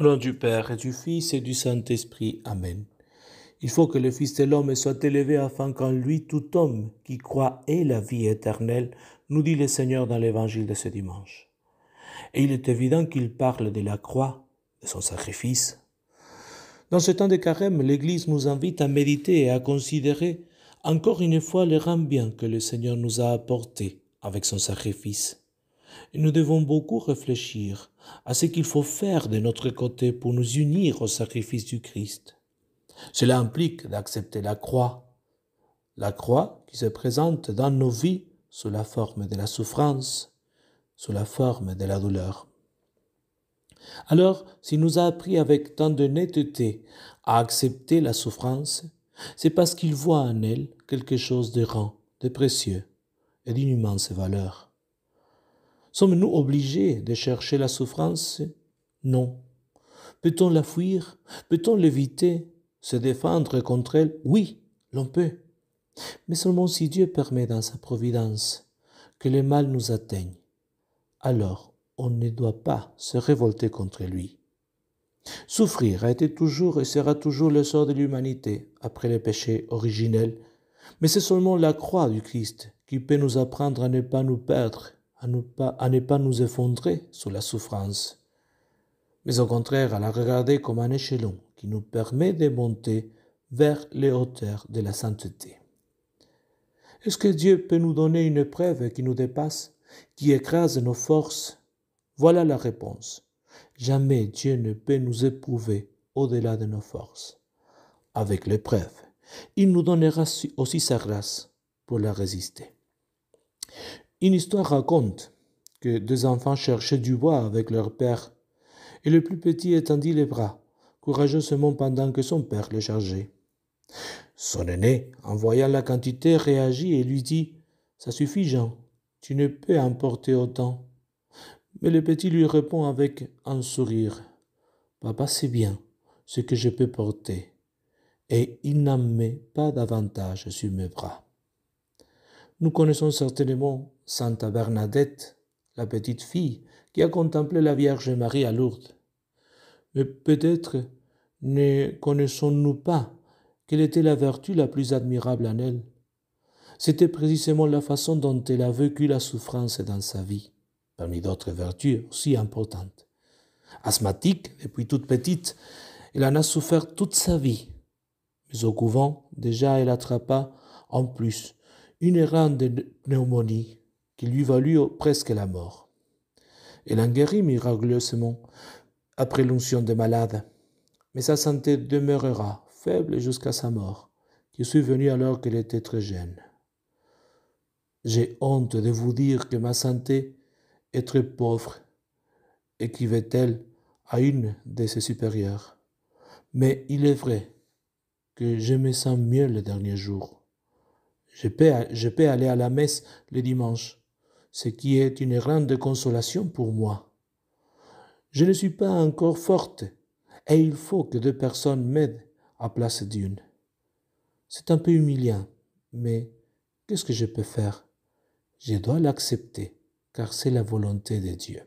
Au nom du Père et du Fils et du Saint-Esprit. Amen. Il faut que le Fils de l'homme soit élevé afin qu'en lui tout homme qui croit ait la vie éternelle, nous dit le Seigneur dans l'évangile de ce dimanche. Et il est évident qu'il parle de la croix, de son sacrifice. Dans ce temps de carême, l'Église nous invite à méditer et à considérer encore une fois le rang bien que le Seigneur nous a apporté avec son sacrifice. Et nous devons beaucoup réfléchir à ce qu'il faut faire de notre côté pour nous unir au sacrifice du Christ. Cela implique d'accepter la croix, la croix qui se présente dans nos vies sous la forme de la souffrance, sous la forme de la douleur. Alors, s'il nous a appris avec tant de netteté à accepter la souffrance, c'est parce qu'il voit en elle quelque chose de grand, de précieux et d'une immense valeur. Sommes-nous obligés de chercher la souffrance Non. Peut-on la fuir Peut-on l'éviter Se défendre contre elle Oui, l'on peut. Mais seulement si Dieu permet dans sa providence que le mal nous atteigne, alors on ne doit pas se révolter contre lui. Souffrir a été toujours et sera toujours le sort de l'humanité après le péché originel, mais c'est seulement la croix du Christ qui peut nous apprendre à ne pas nous perdre à ne pas, à ne pas nous effondrer sous la souffrance, mais au contraire à la regarder comme un échelon qui nous permet de monter vers les hauteurs de la sainteté. Est-ce que Dieu peut nous donner une épreuve qui nous dépasse, qui écrase nos forces Voilà la réponse. Jamais Dieu ne peut nous éprouver au-delà de nos forces. Avec l'épreuve, il nous donnera aussi sa grâce pour la résister. Une histoire raconte que deux enfants cherchaient du bois avec leur père, et le plus petit étendit les bras, courageusement pendant que son père le chargeait. Son aîné, en voyant la quantité, réagit et lui dit Ça suffit, Jean, tu ne peux en porter autant. Mais le petit lui répond avec un sourire Papa c'est bien ce que je peux porter, et il n'en met pas davantage sur mes bras. Nous connaissons certainement Santa Bernadette, la petite fille qui a contemplé la Vierge Marie à Lourdes. Mais peut-être ne connaissons-nous pas quelle était la vertu la plus admirable en elle. C'était précisément la façon dont elle a vécu la souffrance dans sa vie, parmi d'autres vertus aussi importantes. Asthmatique depuis toute petite, elle en a souffert toute sa vie. Mais au couvent, déjà, elle attrapa en plus une de pneumonie qui lui valut presque la mort. Elle en guérit miraculeusement après l'onction des malades, mais sa santé demeurera faible jusqu'à sa mort, qui est venue alors qu'elle était très jeune. J'ai honte de vous dire que ma santé est très pauvre, écrivait-elle à une de ses supérieures. Mais il est vrai que je me sens mieux le dernier jour. Je peux, aller à la messe le dimanche, ce qui est une grande consolation pour moi. Je ne suis pas encore forte et il faut que deux personnes m'aident à place d'une. C'est un peu humiliant, mais qu'est-ce que je peux faire Je dois l'accepter, car c'est la volonté de Dieu.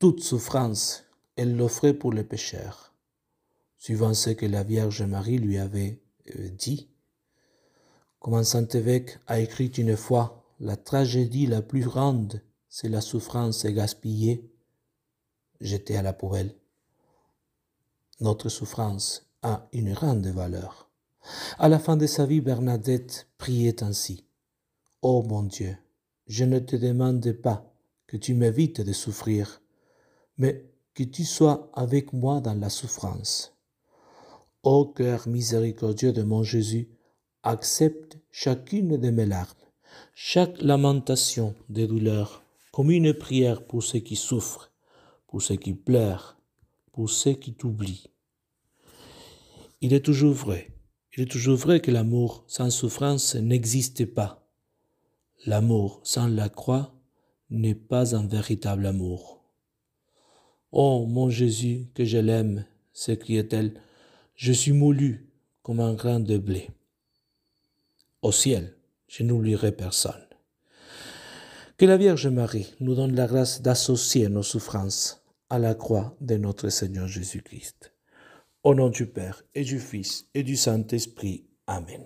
Toute souffrance, elle l'offrait pour les pécheurs, suivant ce que la Vierge Marie lui avait euh, dit comme saint évêque a écrit une fois, la tragédie la plus grande, c'est la souffrance gaspillée, jetée à la poubelle. Notre souffrance a une grande valeur. À la fin de sa vie, Bernadette priait ainsi. Ô oh mon Dieu, je ne te demande pas que tu m'évites de souffrir, mais que tu sois avec moi dans la souffrance. Ô cœur miséricordieux de mon Jésus, accepte chacune de mes larmes, chaque lamentation des douleurs, comme une prière pour ceux qui souffrent, pour ceux qui pleurent, pour ceux qui t'oublient. Il est toujours vrai, il est toujours vrai que l'amour sans souffrance n'existe pas. L'amour sans la croix n'est pas un véritable amour. Oh mon Jésus, que je l'aime, s'écriait-elle, je suis moulu comme un grain de blé au ciel. Je n'oublierai personne. Que la Vierge Marie nous donne la grâce d'associer nos souffrances à la croix de notre Seigneur Jésus-Christ. Au nom du Père et du Fils et du Saint-Esprit. Amen.